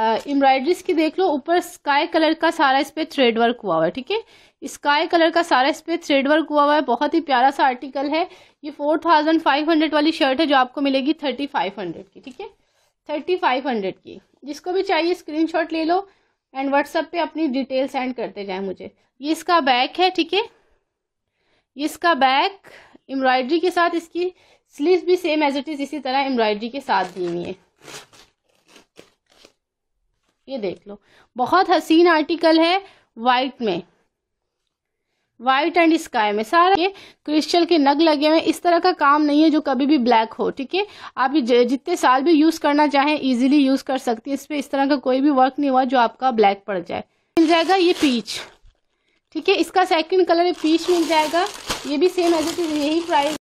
embroideries की देख लो ऊपर स्काई कलर का सारा इस पर थ्रेड वर्क हुआ हुआ है ठीक है स्काई कलर का सारा इस पर थ्रेड वर्क हुआ हुआ है बहुत ही प्यारा सा आर्टिकल है ये फोर थाउजेंड फाइव हंड्रेड वाली शर्ट है जो आपको मिलेगी थर्टी फाइव हंड्रेड की ठीक है थर्टी फाइव हंड्रेड की जिसको भी चाहिए स्क्रीनशॉट ले लो एंड व्हाट्सअप पे अपनी डिटेल सेंड करते जाए मुझे ये इसका बैक है ठीक है ये इसका बैक एम्ब्रॉयडरी के साथ इसकी स्लीव भी सेम एज इट इज़ इसी तरह एम्ब्रॉयडरी के साथ दी हुई है ये देख लो बहुत हसीन आर्टिकल है वाइट में वाइट एंड स्काई में सारा ये क्रिस्टल के नग लगे हुए इस तरह का काम नहीं है जो कभी भी ब्लैक हो ठीक है आप जितने साल भी यूज़ करना चाहें इजीली यूज़ कर सकती है इस पर इस तरह का कोई भी वर्क नहीं हुआ जो आपका ब्लैक पड़ जाए मिल जाएगा ये पीच ठीक है इसका सेकंड कलर पीच मिल जाएगा ये भी सेम एज इट इज यही प्राइस